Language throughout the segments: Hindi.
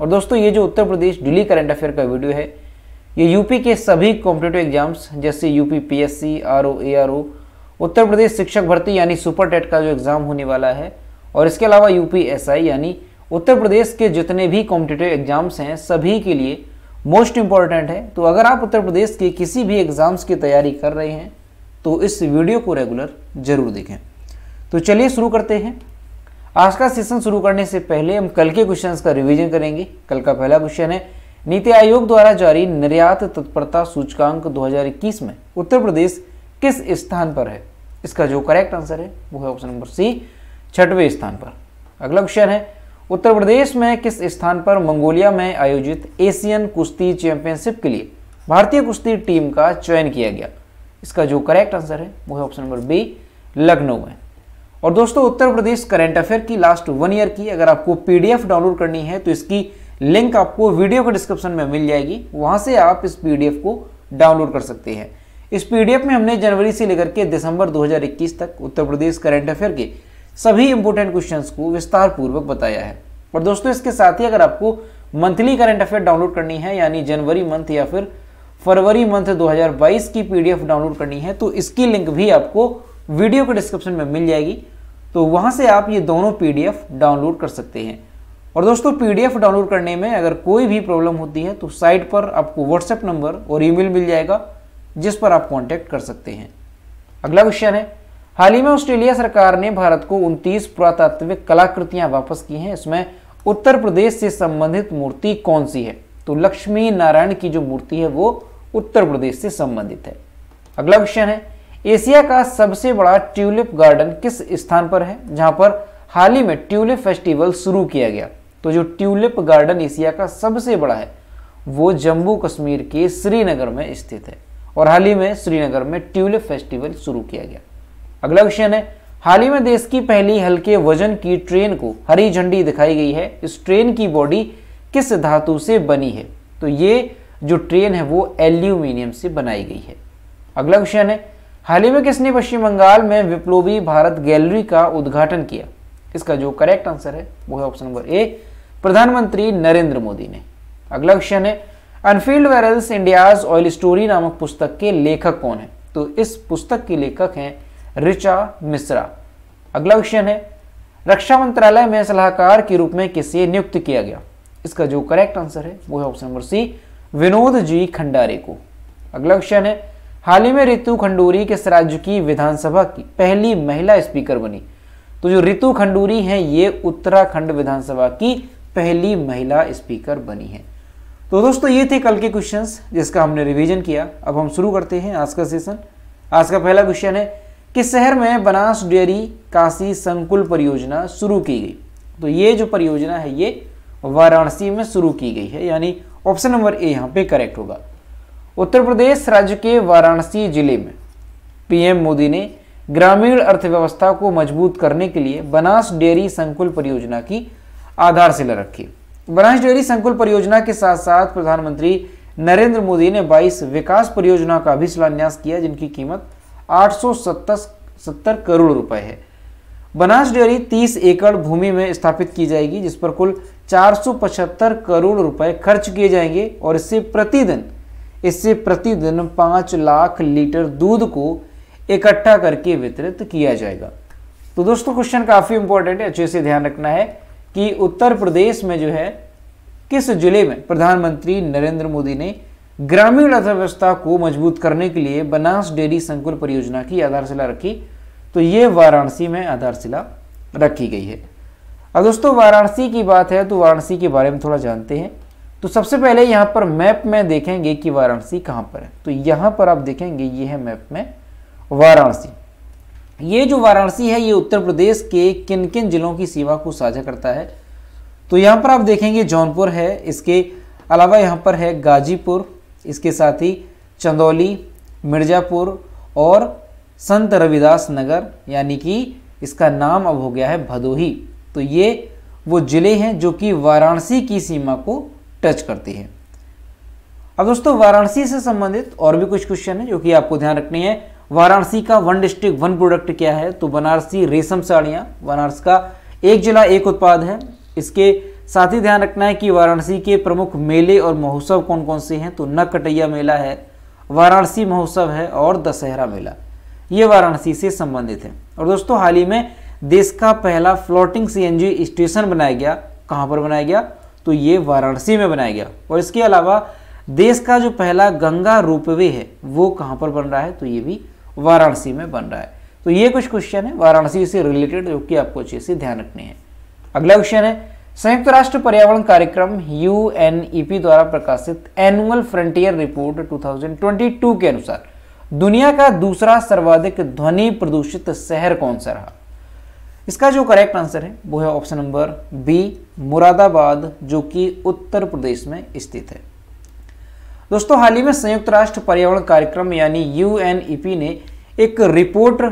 और दोस्तों ये जो Uttar Pradesh daily current affair का वीडियो है ये यूपी के सभी कॉम्पिटेटिव एग्जाम्स जैसे UP PSC RO ARO Uttar Pradesh शिक्षक भर्ती यानी सुपर टेट का जो एग्ज़ाम होने वाला है और इसके अलावा यूपी यानी उत्तर प्रदेश के जितने भी कॉम्पिटेटिव एग्ज़ाम्स हैं सभी के लिए मोस्ट इम्पॉर्टेंट है तो अगर आप उत्तर प्रदेश के किसी भी एग्ज़ाम्स की तैयारी कर रहे हैं तो इस वीडियो को रेगुलर ज़रूर देखें तो चलिए शुरू करते हैं आज का सेशन शुरू करने से पहले हम कल के क्वेश्चंस का रिवीजन करेंगे कल का पहला क्वेश्चन है नीति आयोग द्वारा जारी निर्यात तत्परता सूचकांक 2021 में उत्तर प्रदेश किस स्थान पर है इसका जो करेक्ट आंसर है वो है ऑप्शन नंबर सी छठवें स्थान पर अगला क्वेश्चन है उत्तर प्रदेश में किस स्थान पर मंगोलिया में आयोजित एशियन कुश्ती चैंपियनशिप के लिए भारतीय कुश्ती टीम का चयन किया गया इसका जो करेक्ट आंसर है वो है ऑप्शन नंबर बी लखनऊ में और दोस्तों उत्तर प्रदेश करंट अफेयर की लास्ट वन ईयर की अगर आपको पीडीएफ डाउनलोड करनी है तो इसकी लिंक आपको वीडियो के डिस्क्रिप्शन में मिल जाएगी वहां से आप इस पीडीएफ को डाउनलोड कर सकते हैं इस पीडीएफ में हमने जनवरी से लेकर के दिसंबर 2021 तक उत्तर प्रदेश करंट अफेयर के सभी इंपोर्टेंट क्वेश्चन को विस्तार पूर्वक बताया है और दोस्तों इसके साथ ही अगर आपको मंथली करंट अफेयर डाउनलोड करनी है यानी जनवरी मंथ या फिर फरवरी मंथ 2022 की पीडीएफ डाउनलोड करनी है तो इसकी लिंक भी आपको वीडियो के डिस्क्रिप्शन में मिल जाएगी तो वहाँ से आप ये दोनों पी डाउनलोड कर सकते हैं और दोस्तों पी डाउनलोड करने में अगर कोई भी प्रॉब्लम होती है तो साइट पर आपको व्हाट्सएप नंबर और ईमेल मिल जाएगा जिस पर आप कॉन्टैक्ट कर सकते हैं अगला क्वेश्चन है हाल ही में ऑस्ट्रेलिया सरकार ने भारत को 29 पुरातात्विक कलाकृतियां वापस की हैं इसमें उत्तर प्रदेश से संबंधित मूर्ति कौन सी है तो लक्ष्मी नारायण की जो मूर्ति है वो उत्तर प्रदेश से संबंधित है अगला क्वेश्चन है एशिया का सबसे बड़ा ट्यूलिप गार्डन किस स्थान पर है जहां पर हाल ही में ट्यूलिप फेस्टिवल शुरू किया गया तो जो ट्यूलिप गार्डन एशिया का सबसे बड़ा है वो जम्मू कश्मीर के श्रीनगर में स्थित है और हाल ही में श्रीनगर में ट्यूलिप फेस्टिवल शुरू किया गया अगला क्वेश्चन है हाल ही में देश की पहली हल्के वजन की ट्रेन को हरी झंडी दिखाई गई है इस ट्रेन की बॉडी किस धातु से बनी है तो ये जो ट्रेन है वो एल्यूमिनियम से बनाई गई है अगला क्वेश्चन है हाल ही में किसने पश्चिम बंगाल में विप्लोवी भारत गैलरी का उद्घाटन किया इसका जो करेक्ट आंसर है वो है ऑप्शन नंबर ए प्रधानमंत्री नरेंद्र मोदी ने अगला क्वेश्चन है unfilled barrels India's oil story नामक पुस्तक के लेखक कौन है तो इस पुस्तक के लेखक हैं रिचा मिश्रा अगला क्वेश्चन है रक्षा मंत्रालय में सलाहकार के रूप में किसे नियुक्त किया गया इसका जो करेक्ट आंसर है वो है option number C Vinod ji Khandare को अगला क्वेश्चन है हाल ही में रितु खंडूरी किस राज्य की विधानसभा की पहली महिला स्पीकर बनी तो जो रितु खंडूरी हैं ये उत्तराखंड विधानसभा की पहली महिला स्पीकर बनी है तो दोस्तों ये थे कल के क्वेश्चंस जिसका हमने रिवीजन किया अब हम शुरू करते हैं आज का सेशन आज का पहला क्वेश्चन है कि शहर में बनास डेयरी काशी संकुल परियोजना शुरू की गई तो ये जो परियोजना है ये वाराणसी में शुरू की गई है यानी ऑप्शन नंबर ए यहाँ पे करेक्ट होगा उत्तर प्रदेश राज्य के वाराणसी जिले में पीएम मोदी ने ग्रामीण अर्थव्यवस्था को मजबूत करने के लिए बनास डेयरी संकुल परियोजना की आधारशिला रखी बनास डेयरी संकुल परियोजना के साथ साथ प्रधानमंत्री नरेंद्र मोदी ने 22 विकास परियोजना का भी शिलान्यास किया जिनकी कीमत आठ सत्तर करोड़ रुपए है बनास डेयरी 30 एकड़ भूमि में स्थापित की जाएगी जिस पर कुल चार करोड़ रुपए खर्च किए जाएंगे और इससे प्रतिदिन इससे प्रतिदिन पाँच लाख लीटर दूध को इकट्ठा करके वितरित किया जाएगा तो दोस्तों क्वेश्चन काफ़ी इंपॉर्टेंट है अच्छे से ध्यान रखना है कि उत्तर प्रदेश में जो है किस जिले में प्रधानमंत्री नरेंद्र मोदी ने ग्रामीण अर्थव्यवस्था को मजबूत करने के लिए बनास डेयरी संकुल परियोजना की आधारशिला रखी तो ये वाराणसी में आधारशिला रखी गई है अब दोस्तों वाराणसी की बात है तो वाराणसी के बारे में थोड़ा जानते हैं तो सबसे पहले यहाँ पर मैप में देखेंगे कि वाराणसी कहाँ पर है तो यहाँ पर आप देखेंगे ये है मैप में वाराणसी ये जो वाराणसी है ये उत्तर प्रदेश के किन किन जिलों की सीमा को साझा करता है तो यहाँ पर आप देखेंगे जौनपुर है इसके अलावा यहाँ पर है गाजीपुर इसके साथ ही चंदौली मिर्ज़ापुर और संत रविदास नगर यानी कि इसका नाम अब हो गया है भदोही तो ये वो ज़िले हैं जो कि वाराणसी की सीमा को टच करती है अब दोस्तों वाराणसी से संबंधित और भी कुछ क्वेश्चन है जो कि आपको ध्यान रखनी है वाराणसी का वन डिस्ट्रिक्ट वन प्रोडक्ट क्या है तो बनारसी रेशम साड़ियां बनारस का एक जिला एक उत्पाद है इसके साथ ही ध्यान रखना है कि वाराणसी के प्रमुख मेले और महोत्सव कौन कौन से हैं तो नकटैया मेला है वाराणसी महोत्सव है और दशहरा मेला ये वाराणसी से संबंधित है और दोस्तों हाल ही में देश का पहला फ्लोटिंग सीएनजी स्टेशन बनाया गया कहां पर बनाया गया तो ये वाराणसी में बनाया गया और इसके अलावा देश का जो पहला गंगा रोपवे है वो कहाँ पर बन रहा है तो ये भी वाराणसी में बन रहा है तो ये कुछ क्वेश्चन है वाराणसी से रिलेटेड जो कि आपको अच्छे से ध्यान रखने हैं अगला क्वेश्चन है संयुक्त राष्ट्र पर्यावरण कार्यक्रम यू e द्वारा प्रकाशित एनुअल फ्रंटियर रिपोर्ट 2022 के अनुसार दुनिया का दूसरा सर्वाधिक ध्वनि प्रदूषित शहर कौन सा रहा इसका जो करेक्ट आंसर है वो है ऑप्शन नंबर बी मुरादाबाद जो कि उत्तर प्रदेश में स्थित है दोस्तों हाल ही में संयुक्त राष्ट्र पर्यावरण कार्यक्रम यानी यू e ने एक रिपोर्ट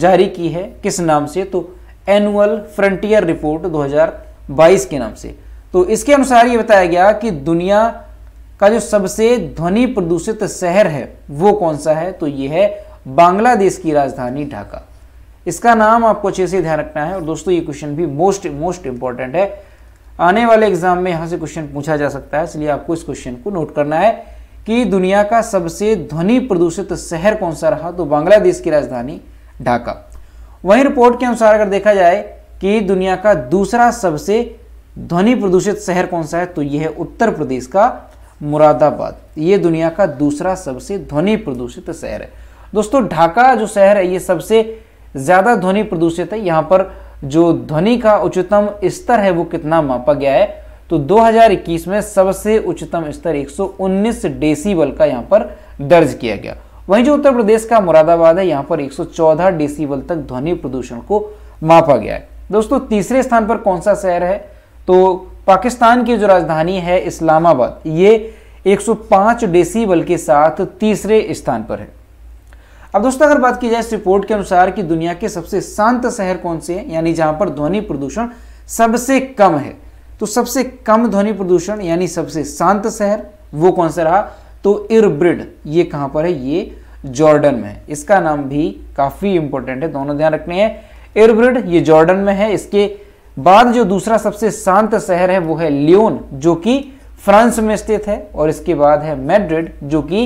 जारी की है किस नाम से तो एनुअल फ्रंटियर रिपोर्ट 2022 के नाम से तो इसके अनुसार ये बताया गया कि दुनिया का जो सबसे ध्वनि प्रदूषित शहर है वो कौन सा है तो ये है बांग्लादेश की राजधानी ढाका इसका नाम आपको अच्छे से ध्यान रखना है और दोस्तों ये क्वेश्चन भी मोस्ट मोस्ट इंपॉर्टेंट है आने वाले एग्जाम में यहाँ से क्वेश्चन पूछा जा सकता है इसलिए आपको इस क्वेश्चन को नोट करना है कि दुनिया का सबसे ध्वनि प्रदूषित शहर कौन सा रहा तो बांग्लादेश की राजधानी ढाका वहीं रिपोर्ट के अनुसार अगर देखा जाए कि दुनिया का दूसरा सबसे ध्वनि प्रदूषित शहर कौन सा है तो यह है उत्तर प्रदेश का मुरादाबाद ये दुनिया का दूसरा सबसे ध्वनि प्रदूषित शहर है दोस्तों ढाका जो शहर है ये सबसे ज़्यादा ध्वनि प्रदूषित है यहां पर जो ध्वनि का उच्चतम स्तर है वो कितना मापा गया है तो 2021 में सबसे उच्चतम स्तर 119 बल का यहां पर दर्ज किया गया वहीं जो उत्तर प्रदेश का मुरादाबाद है यहां पर 114 बल तक ध्वनि प्रदूषण को मापा गया है दोस्तों तीसरे स्थान पर कौन सा शहर है तो पाकिस्तान की जो राजधानी है इस्लामाबाद ये 105 बल के साथ तीसरे स्थान पर है अब दोस्तों अगर बात की जाए इस रिपोर्ट के अनुसार कि दुनिया के सबसे शांत शहर कौन से हैं यानी जहां पर ध्वनि प्रदूषण सबसे कम है तो सबसे कम ध्वनि प्रदूषण यानी सबसे शांत शहर वो कौन सा रहा तो इरब्रिड ये कहां पर है ये जॉर्डन में है इसका नाम भी काफी इंपॉर्टेंट है दोनों ध्यान रखने हैं इरब्रिड ये जॉर्डन में है इसके बाद जो दूसरा सबसे शांत शहर है वो है लियोन जो कि फ्रांस में स्थित है और इसके बाद है मैड्रिड जो कि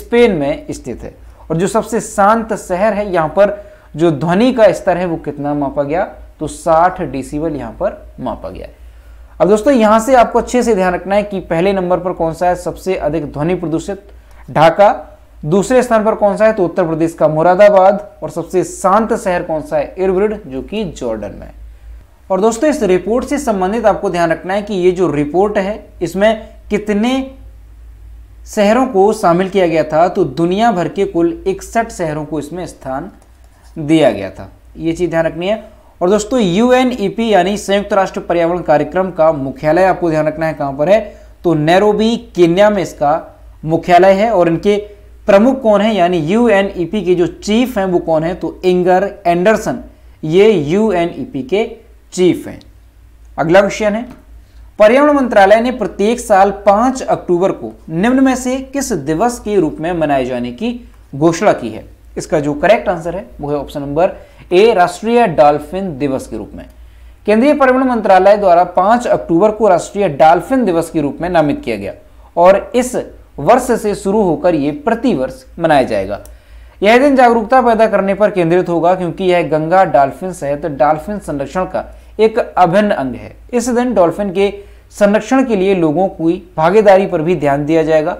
स्पेन में स्थित है और जो सबसे शांत शहर है यहाँ पर जो ध्वनि का स्तर है वो कितना मापा गया तो 60 डेसिबल यहाँ पर मापा गया है अब दोस्तों यहां से आपको अच्छे से ध्यान रखना है कि पहले नंबर पर कौन सा है सबसे अधिक ध्वनि प्रदूषित ढाका दूसरे स्थान पर कौन सा है तो उत्तर प्रदेश का मुरादाबाद और सबसे शांत शहर कौन सा है इरब्रिड जो कि जॉर्डन में और दोस्तों इस रिपोर्ट से संबंधित आपको ध्यान रखना है कि ये जो रिपोर्ट है इसमें कितने शहरों को शामिल किया गया था तो दुनिया भर के कुल इकसठ शहरों को इसमें स्थान दिया गया था ये चीज़ ध्यान रखनी है और दोस्तों यूएनईपी e यानी संयुक्त राष्ट्र पर्यावरण कार्यक्रम का मुख्यालय आपको ध्यान रखना है कहां पर है तो नैरोबी केन्या में इसका मुख्यालय है और इनके प्रमुख कौन है यानी यूएनईपी e के जो चीफ हैं वो कौन है तो इंगर एंडरसन ये यूएनईपी e के चीफ हैं अगला क्वेश्चन है पर्यावरण मंत्रालय ने प्रत्येक साल 5 अक्टूबर को निम्न में से किस दिवस के रूप में मनाए जाने की घोषणा की है इसका जो करेक्ट आंसर है वो है ऑप्शन नंबर ए राष्ट्रीय डॉल्फिन दिवस के रूप में केंद्रीय पर्यावरण मंत्रालय द्वारा 5 अक्टूबर को राष्ट्रीय डॉल्फिन दिवस के रूप में नामित किया गया और इस वर्ष से शुरू होकर ये प्रतिवर्ष मनाया जाएगा यह दिन जागरूकता पैदा करने पर केंद्रित होगा क्योंकि यह गंगा डॉल्फिन सहित डॉल्फिन संरक्षण का एक अभिन्न अंग है इस दिन डॉल्फिन के संरक्षण के लिए लोगों की भागीदारी पर भी ध्यान दिया जाएगा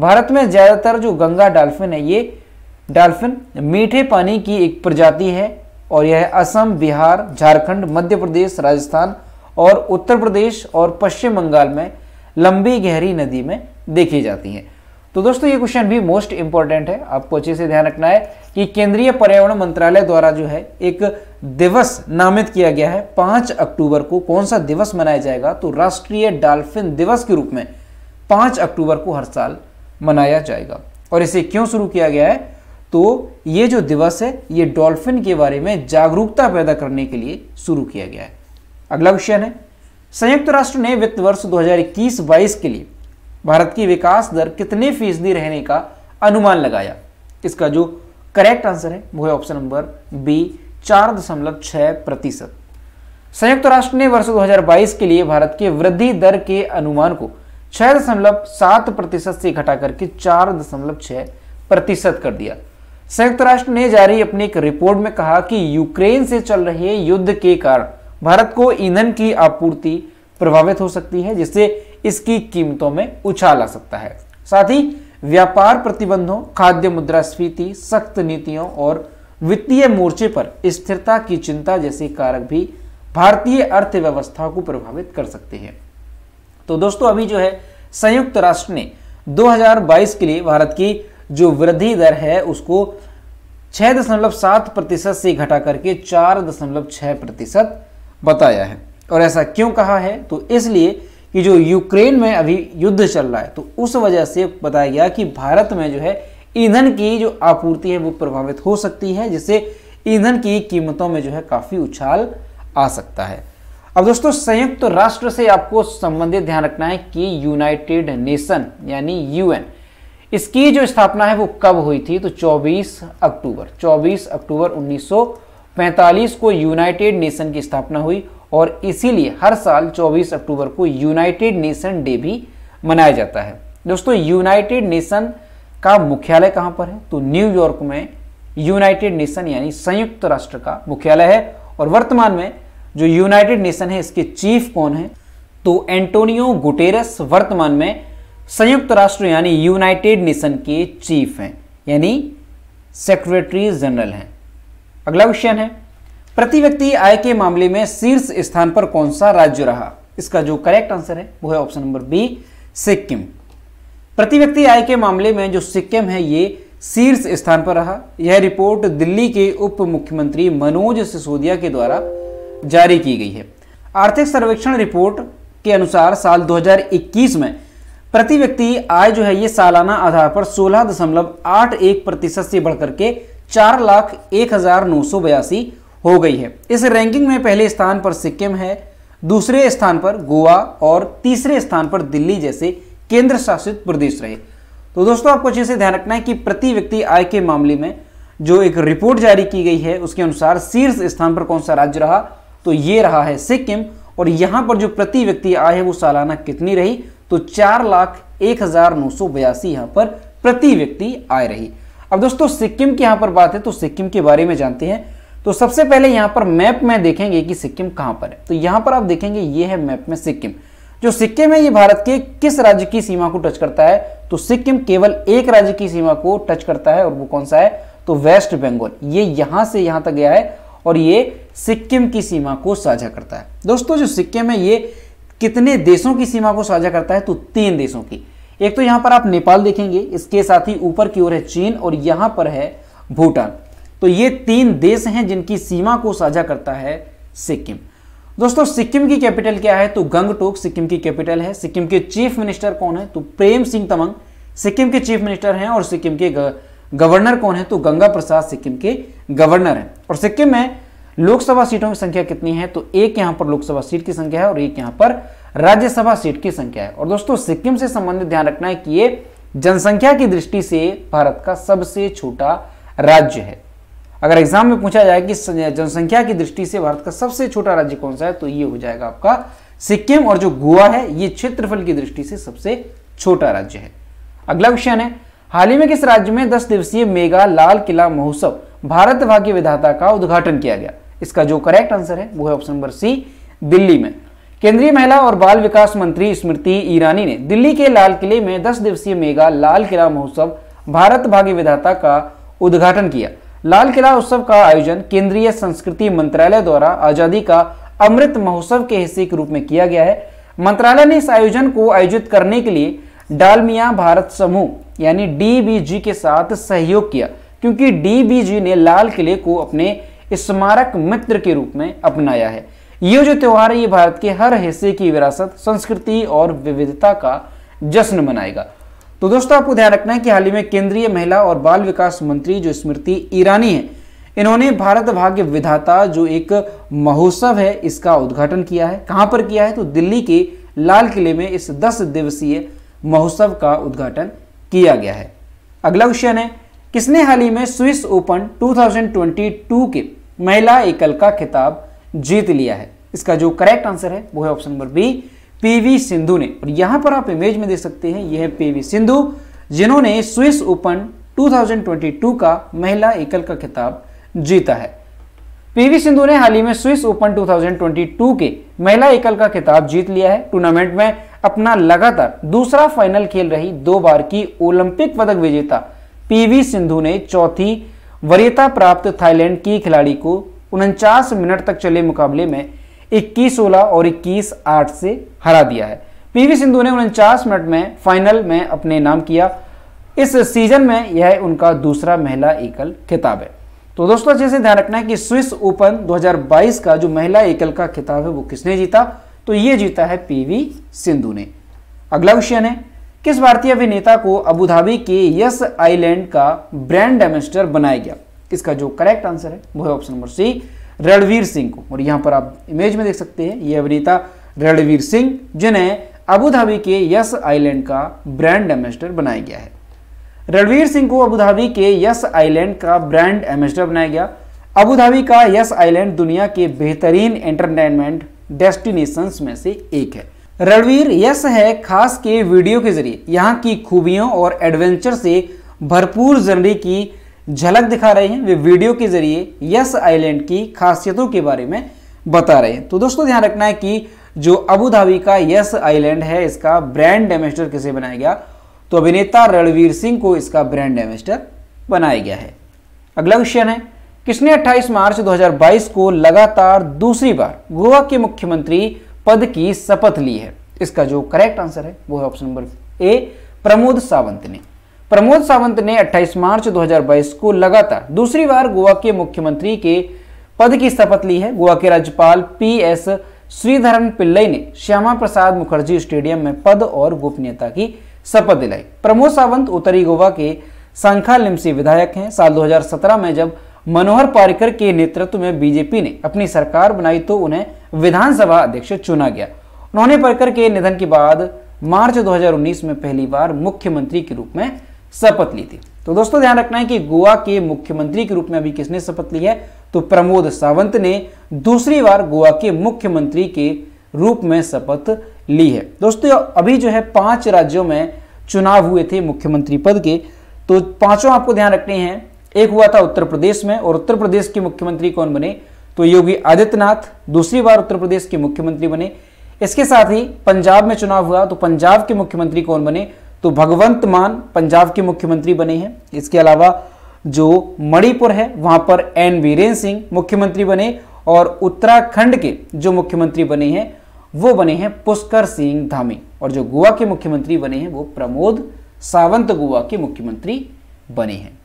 भारत में ज़्यादातर जो गंगा डाल्फिन है ये डाल्फिन मीठे पानी की एक प्रजाति है और यह असम बिहार झारखंड मध्य प्रदेश राजस्थान और उत्तर प्रदेश और पश्चिम बंगाल में लंबी गहरी नदी में देखी जाती हैं तो दोस्तों ये क्वेश्चन भी मोस्ट इंपॉर्टेंट है आपको अच्छे से ध्यान रखना है कि केंद्रीय पर्यावरण मंत्रालय द्वारा जो है एक दिवस नामित किया गया है पांच अक्टूबर को कौन सा दिवस मनाया जाएगा तो राष्ट्रीय डाल्फिन दिवस के रूप में पांच अक्टूबर को हर साल मनाया जाएगा और इसे क्यों शुरू किया गया है तो ये जो दिवस है ये डॉल्फिन के बारे में जागरूकता पैदा करने के लिए शुरू किया गया है अगला क्वेश्चन है संयुक्त राष्ट्र ने वित्त वर्ष दो हजार के लिए भारत की विकास दर कितने फीसदी रहने का अनुमान लगाया इसका जो करेक्ट आंसर है वो है ऑप्शन नंबर बी चार दशमलव छह प्रतिशत संयुक्त राष्ट्र ने वर्ष 2022 के लिए भारत के वृद्धि दर के अनुमान को छह दशमलव सात प्रतिशत से घटा करके चार दशमलव छह प्रतिशत कर दिया संयुक्त राष्ट्र ने जारी अपनी एक रिपोर्ट में कहा कि यूक्रेन से चल रहे युद्ध के कारण भारत को ईंधन की आपूर्ति प्रभावित हो सकती है जिससे इसकी कीमतों में उछाल आ सकता है साथ ही व्यापार प्रतिबंधों खाद्य मुद्रास्फीति सख्त नीतियों और वित्तीय मोर्चे पर स्थिरता की चिंता जैसे कारक भी भारतीय अर्थव्यवस्था को प्रभावित कर सकते हैं तो दोस्तों अभी जो है संयुक्त राष्ट्र ने 2022 के लिए भारत की जो वृद्धि दर है उसको 6.7 दशमलव सात प्रतिशत से घटा करके चार दशमलव प्रतिशत बताया है और ऐसा क्यों कहा है तो इसलिए कि जो यूक्रेन में अभी युद्ध चल रहा है तो उस वजह से बताया गया कि भारत में जो है ईंधन की जो आपूर्ति है वो प्रभावित हो सकती है जिससे ईंधन की कीमतों में जो है काफ़ी उछाल आ सकता है अब दोस्तों संयुक्त तो राष्ट्र से आपको संबंधित ध्यान रखना है कि यूनाइटेड नेशन यानी यूएन इसकी जो स्थापना है वो कब हुई थी तो 24 अक्टूबर 24 अक्टूबर उन्नीस 45 को यूनाइटेड नेशन की स्थापना हुई और इसीलिए हर साल 24 अक्टूबर को यूनाइटेड नेशन डे भी मनाया जाता है दोस्तों यूनाइटेड नेशन का मुख्यालय कहां पर है तो न्यूयॉर्क में यूनाइटेड नेशन यानी संयुक्त राष्ट्र का मुख्यालय है और वर्तमान में जो यूनाइटेड नेशन है इसके चीफ कौन है तो एंटोनियो गुटेरस वर्तमान में संयुक्त राष्ट्र यानी यूनाइटेड नेशन के चीफ हैं यानी सेक्रेटरी जनरल हैं अगला क्वेश्चन है प्रति व्यक्ति आय के मामले में शीर्ष स्थान पर कौन सा राज्य रहा इसका जो करेक्ट आंसर है वो है ऑप्शन नंबर बी सिक्किम प्रति व्यक्ति आय के मामले में जो सिक्किम है ये शीर्ष स्थान पर रहा यह रिपोर्ट दिल्ली के उप मुख्यमंत्री मनोज सिसोदिया के द्वारा जारी की गई है आर्थिक सर्वेक्षण रिपोर्ट के अनुसार साल 2021 में प्रति व्यक्ति आय जो है ये सालाना आधार पर 16.81 प्रतिशत से बढ़कर के चार लाख एक हजार नौ सौ बयासी हो गई है इस रैंकिंग में पहले स्थान पर सिक्किम है दूसरे स्थान पर गोवा और तीसरे स्थान पर दिल्ली जैसे केंद्र शासित प्रदेश रहे तो दोस्तों आपको अच्छे से ध्यान रखना है कि प्रति व्यक्ति आय के मामले में जो एक रिपोर्ट जारी की गई है उसके अनुसार शीर्ष स्थान पर कौन सा राज्य रहा तो ये रहा है सिक्किम और यहां पर जो प्रति व्यक्ति आय है वो सालाना कितनी रही तो चार लाख एक हजार नौ सौ बयासी यहां पर प्रति व्यक्ति आय रही अब दोस्तों सिक्किम की यहां पर बात है तो सिक्किम के बारे में जानते हैं तो सबसे पहले यहां पर मैप में देखेंगे कि सिक्किम कहां पर है तो यहां पर आप देखेंगे ये है मैप में सिक्किम जो सिक्किम है ये भारत के किस राज्य की सीमा को टच करता है तो सिक्किम केवल एक राज्य की सीमा को टच करता है और वो कौन सा है तो वेस्ट बंगाल ये यहां से यहां तक गया है और ये सिक्किम की सीमा को साझा करता है दोस्तों जो सिक्किम है ये कितने देशों की सीमा को साझा करता है तो तीन देशों की एक तो यहां पर आप नेपाल देखेंगे इसके साथ ही ऊपर की ओर है चीन और यहां पर है भूटान तो ये तीन देश हैं जिनकी सीमा को साझा करता है सिक्किम दोस्तों सिक्किम की कैपिटल क्या है तो गंगटोक सिक्किम की कैपिटल है सिक्किम के चीफ मिनिस्टर कौन है तो प्रेम सिंह तमंग सिक्किम के चीफ मिनिस्टर हैं और सिक्किम के गवर्नर कौन है तो गंगा प्रसाद सिक्किम के गवर्नर हैं और सिक्किम में लोकसभा सीटों की संख्या कितनी है तो एक यहां पर लोकसभा सीट की संख्या है और एक यहां पर राज्यसभा सीट की संख्या है और दोस्तों सिक्किम से संबंधित ध्यान रखना है कि ये जनसंख्या की दृष्टि से भारत का सबसे छोटा राज्य है अगर एग्जाम में पूछा जाए कि जनसंख्या की दृष्टि से भारत का सबसे छोटा राज्य कौन सा है तो ये हो जाएगा आपका सिक्किम और जो गोवा है ये क्षेत्रफल की दृष्टि से सबसे छोटा राज्य है अगला क्वेश्चन है हाल ही में किस राज्य में दस दिवसीय मेगा लाल किला महोत्सव भारत भाग्य विधाता का उद्घाटन किया गया इसका जो करेक्ट आंसर है वो है ऑप्शन नंबर सी दिल्ली में केंद्रीय महिला और बाल विकास मंत्री स्मृति ईरानी ने दिल्ली के लाल किले में 10 दिवसीय मेगा लाल किला महोत्सव भारत भाग्य विधाता का उद्घाटन किया लाल किला उत्सव का आयोजन केंद्रीय संस्कृति मंत्रालय द्वारा आजादी का अमृत महोत्सव के हिस्से के रूप में किया गया है मंत्रालय ने इस आयोजन को आयोजित करने के लिए डालमिया भारत समूह यानी डीबीजी के साथ सहयोग किया क्योंकि डीबीजी ने लाल किले को अपने स्मारक मित्र के रूप में अपनाया है ये जो त्यौहार है ये भारत के हर हिस्से की विरासत संस्कृति और विविधता का जश्न मनाएगा तो दोस्तों आपको ध्यान रखना है कि हाल ही में केंद्रीय महिला और बाल विकास मंत्री जो स्मृति ईरानी है इन्होंने भारत भाग्य विधाता जो एक महोत्सव है इसका उद्घाटन किया है कहां पर किया है तो दिल्ली के लाल किले में इस दस दिवसीय महोत्सव का उद्घाटन किया गया है अगला क्वेश्चन है किसने हाल ही में स्विस ओपन 2022 के महिला एकल का खिताब जीत लिया है इसका जो करेक्ट आंसर है वो है option number B PV Sindhu ने और यहां पर आप इमेज में देख सकते हैं यह है पीवी सिंधु जिन्होंने स्विस ओपन 2022 का महिला एकल का खिताब जीता है पीवी सिंधु ने हाल ही में स्विस ओपन 2022 के महिला एकल का खिताब जीत लिया है टूर्नामेंट में अपना लगातार दूसरा फाइनल खेल रही दो बार की ओलंपिक पदक विजेता पीवी सिंधु ने चौथी वरीयता प्राप्त थाईलैंड की खिलाड़ी को उनचास मिनट तक चले मुकाबले में इक्कीस सोलह और इक्कीस आठ से हरा दिया है पीवी सिंधु ने उनचास मिनट में फाइनल में अपने नाम किया इस सीजन में यह उनका दूसरा महिला एकल खिताब है तो दोस्तों जैसे ध्यान रखना है कि स्विस ओपन 2022 का जो महिला एकल का खिताब है वो किसने जीता तो यह जीता है पीवी सिंधु ने अगला क्वेश्चन है किस भारतीय अभिनेता को अबुधाबी के यस आइलैंड का ब्रांड एम्बेसडर बनाया गया इसका जो करेक्ट आंसर है वो है option number C Ranveer Singh को और यहां पर आप इमेज में देख सकते हैं ये अभिनेता रणवीर सिंह जिन्हें अबुधाबी के यस आइलैंड का ब्रांड एम्बेसडर बनाया गया है रणवीर सिंह को अबुधाबी के यस आइलैंड का ब्रांड एम्बेसडर बनाया गया अबुधाबी का यस आइलैंड दुनिया के बेहतरीन एंटरटेनमेंट डेस्टिनेशन में से एक है रणवीर यस है खास के वीडियो के जरिए यहाँ की खूबियों और एडवेंचर से भरपूर जर्नी की झलक दिखा रहे हैं वे वीडियो के जरिए यस आइलैंड की खासियतों के बारे में बता रहे हैं तो दोस्तों ध्यान रखना है कि जो अबू धाबी का यस आइलैंड है इसका ब्रांड एम्बेसडर किसे बनाया गया तो अभिनेता रणवीर सिंह को इसका ब्रांड एम्बेसडर बनाया गया है अगला क्वेश्चन है किसने 28 मार्च 2022 को लगातार दूसरी बार गोवा के मुख्यमंत्री पद की शपथ ली है इसका जो करेक्ट आंसर है वो है option number A Pramod Sawant ने प्रमोद सावंत ने 28 मार्च 2022 को लगातार दूसरी बार गोवा के मुख्यमंत्री के पद की शपथ ली है गोवा के राज्यपाल पी एस श्रीधरन पिल्लई ने श्यामा प्रसाद मुखर्जी स्टेडियम में पद और गोपनीयता की शपथ दिलाई प्रमोद सावंत उत्तरी गोवा के शंखा लिमसी विधायक हैं साल 2017 में जब मनोहर पारिकर के नेतृत्व में बीजेपी ने अपनी सरकार बनाई तो उन्हें विधानसभा अध्यक्ष चुना गया उन्होंने पारिकर के निधन के बाद मार्च 2019 में पहली बार मुख्यमंत्री के रूप में शपथ ली थी तो दोस्तों ध्यान रखना है कि गोवा के मुख्यमंत्री के रूप में अभी किसने शपथ ली है तो प्रमोद सावंत ने दूसरी बार गोवा के मुख्यमंत्री के रूप में शपथ ली है दोस्तों अभी जो है पांच राज्यों में चुनाव हुए थे मुख्यमंत्री पद के तो पांचों आपको ध्यान रखने हैं एक हुआ था उत्तर प्रदेश में और उत्तर प्रदेश के मुख्यमंत्री कौन बने तो योगी आदित्यनाथ दूसरी बार उत्तर प्रदेश के मुख्यमंत्री बने इसके साथ ही पंजाब में चुनाव हुआ तो पंजाब के मुख्यमंत्री कौन बने तो भगवंत मान पंजाब के मुख्यमंत्री बने हैं इसके अलावा जो मणिपुर है वहां पर एन वीरेन सिंह मुख्यमंत्री बने और उत्तराखंड के जो मुख्यमंत्री बने हैं वो बने हैं पुष्कर सिंह धामी और जो गोवा के मुख्यमंत्री बने हैं वो प्रमोद सावंत गोवा के मुख्यमंत्री बने हैं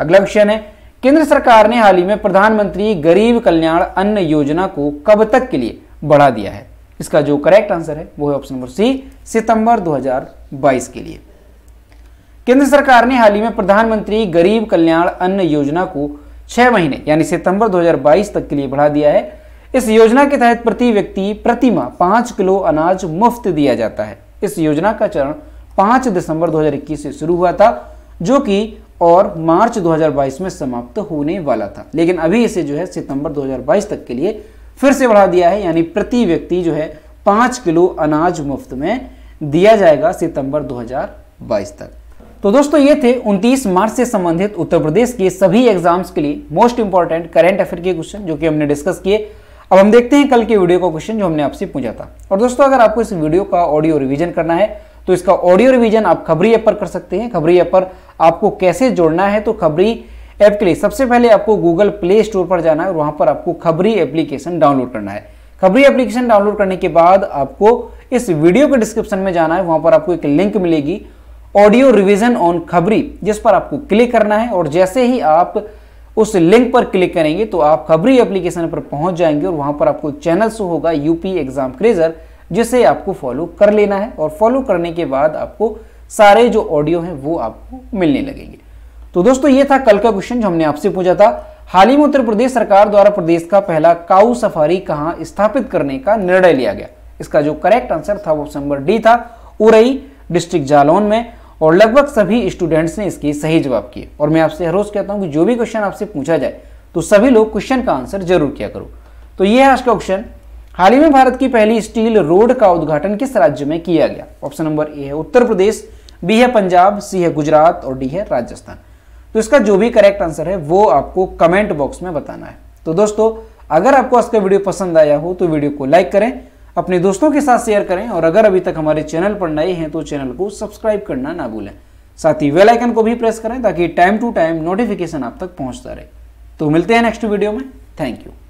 अगला क्वेश्चन है केंद्र सरकार ने हाल ही में प्रधानमंत्री गरीब कल्याण अन्न योजना को कब तक के लिए बढ़ा दिया है इसका जो करेक्ट आंसर है वो है ऑप्शन नंबर सी सितंबर 2022 के लिए केंद्र सरकार ने हाल ही में प्रधानमंत्री गरीब कल्याण अन्न योजना को छह महीने यानी सितंबर 2022 तक के लिए बढ़ा दिया है इस योजना के तहत प्रति व्यक्ति प्रतिमा पांच किलो अनाज मुफ्त दिया जाता है इस योजना का चरण पांच दिसंबर दो से शुरू हुआ था जो कि और मार्च 2022 में समाप्त होने वाला था लेकिन अभी इसे जो है सितंबर 2022 तक के लिए फिर से बढ़ा दिया है यानी प्रति व्यक्ति जो है पांच किलो अनाज मुफ्त में दिया जाएगा सितंबर 2022 तक तो दोस्तों ये थे 29 मार्च से संबंधित उत्तर प्रदेश के सभी एग्जाम्स के लिए मोस्ट इंपॉर्टेंट करेंट अफेयर के क्वेश्चन जो कि हमने डिस्कस किए अब हम देखते हैं कल के वीडियो का क्वेश्चन जो हमने आपसे पूछा था और दोस्तों अगर आपको इस वीडियो का ऑडियो रिविजन करना है तो इसका ऑडियो रिविजन आप खबरी ऐप पर कर सकते हैं खबरी ऐप पर आपको कैसे जोड़ना है तो खबरी ऐप के लिए सबसे पहले आपको गूगल प्ले स्टोर पर जाना है और वहां पर आपको खबरी एप्लीकेशन डाउनलोड करना है खबरी एप्लीकेशन डाउनलोड करने के बाद आपको इस वीडियो के डिस्क्रिप्शन में जाना है वहां पर आपको एक लिंक मिलेगी ऑडियो रिविजन ऑन खबरी जिस पर आपको क्लिक करना है और जैसे ही आप उस लिंक पर क्लिक करेंगे तो आप खबरी एप्लीकेशन पर पहुंच जाएंगे और वहां पर आपको चैनल शो होगा यूपी एग्जाम क्रेजर जिसे आपको फॉलो कर लेना है और फॉलो करने के बाद आपको सारे जो ऑडियो हैं वो आपको मिलने लगेंगे तो दोस्तों ये था कल का क्वेश्चन जो हमने आपसे पूछा था हाल ही में उत्तर प्रदेश सरकार द्वारा प्रदेश का पहला काउ सफारी कहां स्थापित करने का निर्णय लिया गया इसका जो करेक्ट आंसर था वो ऑप्शन नंबर डी था उरई डिस्ट्रिक्ट जालौन में और लगभग सभी स्टूडेंट्स ने इसके सही जवाब किए और मैं आपसे हर रोज कहता हूं कि जो भी क्वेश्चन आपसे पूछा जाए तो सभी लोग क्वेश्चन का आंसर जरूर किया करो तो यह है आज का क्वेश्चन हाल ही में भारत की पहली स्टील रोड का उद्घाटन किस राज्य में किया गया ऑप्शन नंबर ए है उत्तर प्रदेश बी है पंजाब सी है गुजरात और डी है राजस्थान तो इसका जो भी करेक्ट आंसर है वो आपको कमेंट बॉक्स में बताना है तो दोस्तों अगर आपको आज का वीडियो पसंद आया हो तो वीडियो को लाइक करें अपने दोस्तों के साथ शेयर करें और अगर अभी तक हमारे चैनल पर नए हैं तो चैनल को सब्सक्राइब करना ना भूलें साथ ही वेल आइकन को भी प्रेस करें ताकि टाइम टू टाइम नोटिफिकेशन आप तक पहुंचता रहे तो मिलते हैं नेक्स्ट वीडियो में थैंक यू